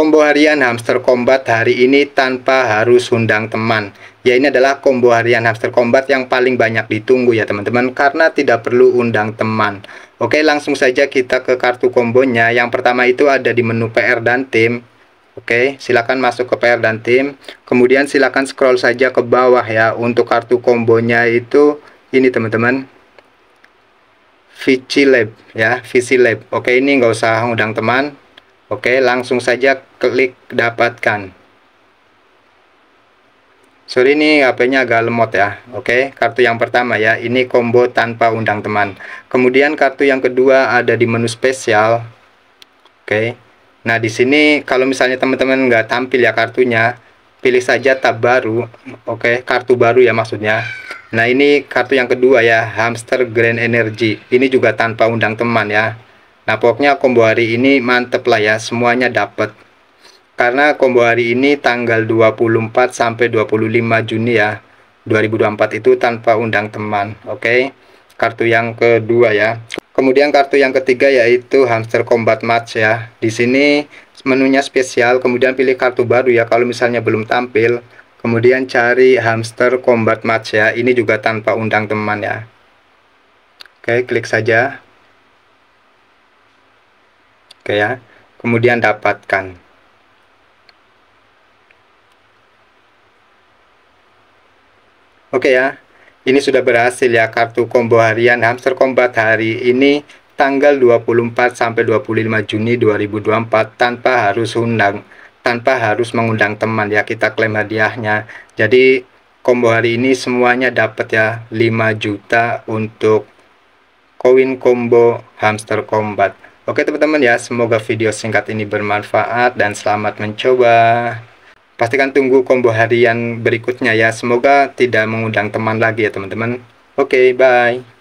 Kombo harian hamster combat hari ini tanpa harus undang teman. Ya ini adalah kombo harian hamster combat yang paling banyak ditunggu ya teman-teman karena tidak perlu undang teman. Oke langsung saja kita ke kartu kombonya. Yang pertama itu ada di menu PR dan tim. Oke silakan masuk ke PR dan tim. Kemudian silakan scroll saja ke bawah ya untuk kartu kombonya itu ini teman-teman. Vici Lab ya Vici Lab. Oke ini nggak usah undang teman Oke, langsung saja klik dapatkan. Sorry ini HP-nya agak lemot ya. Oke, kartu yang pertama ya, ini combo tanpa undang teman. Kemudian kartu yang kedua ada di menu spesial. Oke. Nah, di sini kalau misalnya teman-teman nggak tampil ya kartunya, pilih saja tab baru. Oke, kartu baru ya maksudnya. Nah, ini kartu yang kedua ya, hamster grand energy. Ini juga tanpa undang teman ya. Nah pokoknya combo hari ini mantep lah ya semuanya dapat. Karena combo hari ini tanggal 24 sampai 25 Juni ya 2024 itu tanpa undang teman. Oke. Okay? Kartu yang kedua ya. Kemudian kartu yang ketiga yaitu hamster combat match ya. Di sini menunya spesial, kemudian pilih kartu baru ya kalau misalnya belum tampil. Kemudian cari hamster combat match ya. Ini juga tanpa undang teman ya. Oke, klik saja oke ya kemudian dapatkan oke ya ini sudah berhasil ya kartu combo harian hamster combat hari ini tanggal 24 sampai 25 Juni 2024 tanpa harus undang tanpa harus mengundang teman ya kita klaim hadiahnya jadi combo hari ini semuanya dapat ya 5 juta untuk koin combo hamster combat Oke teman-teman ya, semoga video singkat ini bermanfaat dan selamat mencoba. Pastikan tunggu combo harian berikutnya ya. Semoga tidak mengundang teman lagi ya teman-teman. Oke, bye.